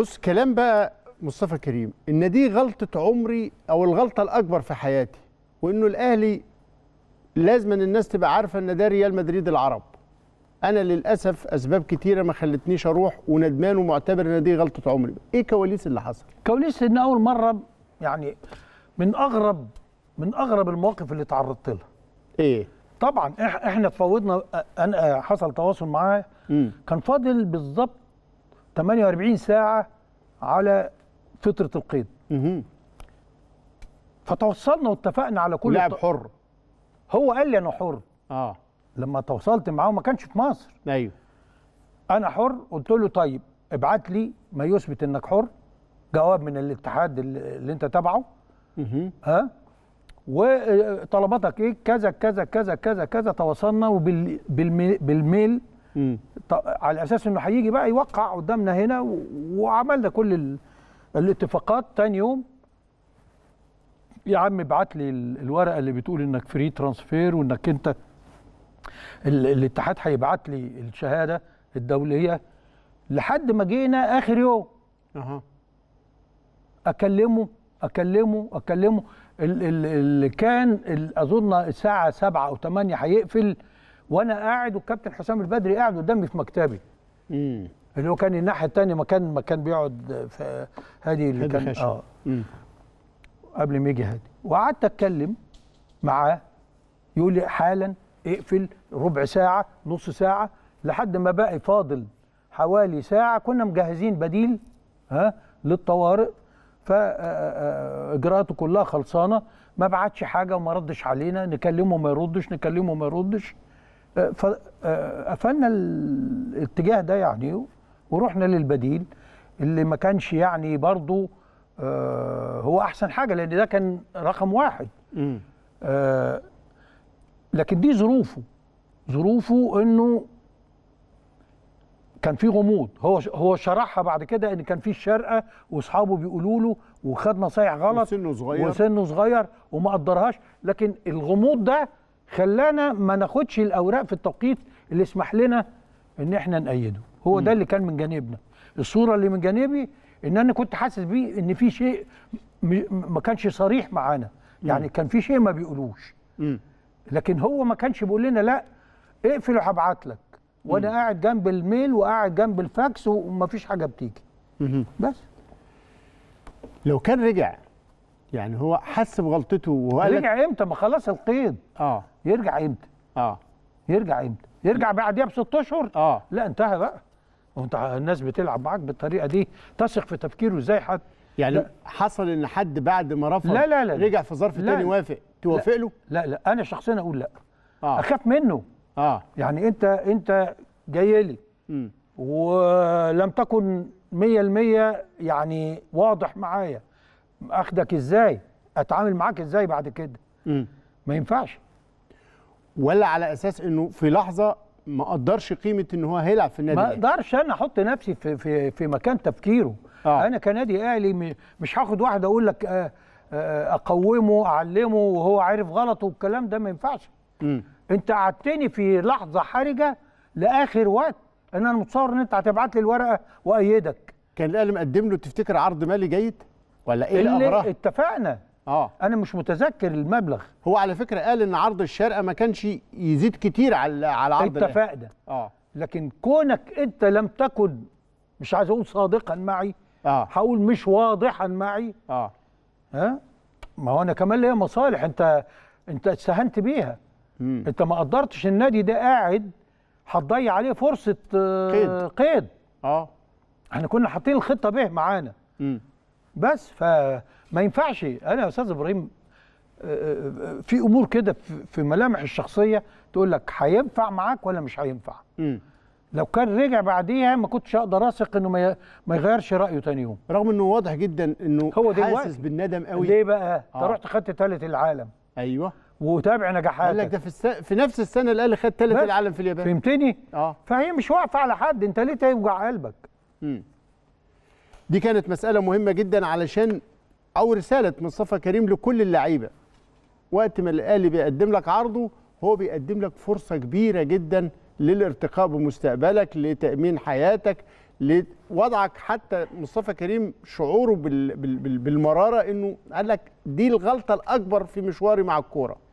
بص كلام بقى مصطفى كريم ان دي غلطه عمري او الغلطه الاكبر في حياتي وانه الاهلي لازم أن الناس تبقى عارفه ان ده ريال مدريد العرب انا للاسف اسباب كتيره ما خلتنيش اروح وندمان ومعتبر ان دي غلطه عمري ايه كواليس اللي حصل كواليس ان اول مره يعني من اغرب من اغرب المواقف اللي تعرضت لها ايه طبعا احنا اتفاوضنا انا حصل تواصل معاه كان فاضل بالظبط 48 ساعة على فترة القيد فتوصلنا واتفقنا على كل لاعب حر هو قال لي انا حر اه لما تواصلت معاه ما كانش في مصر ايوه انا حر قلت له طيب ابعت لي ما يثبت انك حر جواب من الاتحاد اللي انت تابعه ها وطلباتك ايه كذا كذا كذا كذا كذا تواصلنا وبالميل على اساس انه هيجي بقى يوقع قدامنا هنا وعملنا كل الاتفاقات تاني يوم يا عم ابعت لي الورقه اللي بتقول انك فري ترانسفير وانك انت الاتحاد هيبعت لي الشهاده الدوليه لحد ما جينا اخر يوم اها اكلمه اكلمه اكلمه اللي كان اظن الساعه 7 او 8 هيقفل وانا قاعد والكابتن حسام البدري قاعد قدامي في مكتبي امم اللي هو كان الناحيه الثانيه مكان ما كان بيقعد في هادي اللي كان اه مم. قبل ما يجي هادي وقعدت اتكلم معاه يقول لي حالا اقفل ربع ساعه نص ساعه لحد ما باقي فاضل حوالي ساعه كنا مجهزين بديل ها للطوارئ فاجراءاته آه، آه، آه، كلها خلصانه ما بعتش حاجه وما ردش علينا نكلمه ما يردش نكلمه ما يردش آه، فقفلنا آه، الاتجاه ده يعني ورحنا للبديل اللي ما كانش يعني برضه آه، هو احسن حاجه لان ده كان رقم واحد لكن دي ظروفه ظروفه انه كان في غموض هو هو شرحها بعد كده ان كان في الشرقه واصحابه بيقولوا له وخد نصايح غلط وسنه صغير وسنه صغير وما قدرهاش لكن الغموض ده خلانا ما ناخدش الاوراق في التوقيت اللي يسمح لنا ان احنا نأيده هو م. ده اللي كان من جانبنا الصوره اللي من جانبي ان انا كنت حاسس بيه ان في شيء ما كانش صريح معانا يعني م. كان في شيء ما بيقولوش م. لكن هو ما كانش بيقول لنا لا اقفل وهبعت لك وانا م. قاعد جنب الميل وقاعد جنب الفاكس ومفيش حاجه بتيجي بس لو كان رجع يعني هو حس بغلطته وقال رجع امتى ما خلاص القيد اه يرجع امتى؟ اه يرجع امتى؟ يرجع بعديها بست اشهر؟ اه لا انتهى بقى وانت الناس بتلعب معاك بالطريقه دي تثق في تفكيره ازاي حد يعني لا. حصل ان حد بعد ما رفض لا لا لا رجع في ظرف تاني وافق توافق له؟ لا لا انا شخصيا اقول لا آه. اخاف منه اه يعني انت انت جاي لي ولم تكن 100% يعني واضح معايا اخدك ازاي؟ اتعامل معاك ازاي بعد كده؟ م. ما ينفعش ولا على اساس انه في لحظه ما قدرش قيمه ان هو هيلعب في النادي ما اقدرش انا احط نفسي في في في مكان تفكيره آه. انا كنادي اهلي مش هاخد واحد اقول لك آه، آه، اقومه اعلمه وهو عارف غلطه والكلام ده ما ينفعش م. انت قعدتني في لحظه حرجه لاخر وقت ان انا متصور ان انت هتبعت لي الورقه وايدك كان الاهلي مقدم له تفتكر عرض مالي جيد ولا ايه اللي, اتفقنا اه انا مش متذكر المبلغ هو على فكره قال ان عرض الشارقه ما كانش يزيد كتير على على عرض اتفقنا اه لكن كونك انت لم تكن مش عايز اقول صادقا معي اه هقول مش واضحا معي اه ها ما هو انا كمان ليا مصالح انت انت استهنت بيها مم. انت ما قدرتش النادي ده قاعد هتضيع عليه فرصه آه، قيد قيد اه احنا كنا حاطين الخطه به معانا بس فما ينفعش انا يا استاذ ابراهيم آه، آه، آه، في امور كده في ملامح الشخصيه تقول لك هينفع معاك ولا مش هينفع لو كان رجع بعديها ما كنتش اقدر اثق انه ما يغيرش رايه تاني يوم رغم انه واضح جدا انه هو حاسس بالندم قوي ليه بقى انت آه. رحت خدت ثالث العالم ايوه وتابع نجاحاتك قال لك ده في الس... في نفس السنه اللي خد ثالث العالم في اليابان فهمتني اه فهي مش واقفه على حد انت ليه توجع قلبك امم دي كانت مساله مهمه جدا علشان او رساله مصطفى كريم لكل اللعيبه وقت ما الاهلي بيقدم لك عرضه هو بيقدم لك فرصه كبيره جدا للارتقاء بمستقبلك لتامين حياتك لوضعك حتى مصطفى كريم شعوره بالمراره انه قال لك دي الغلطه الاكبر في مشواري مع الكوره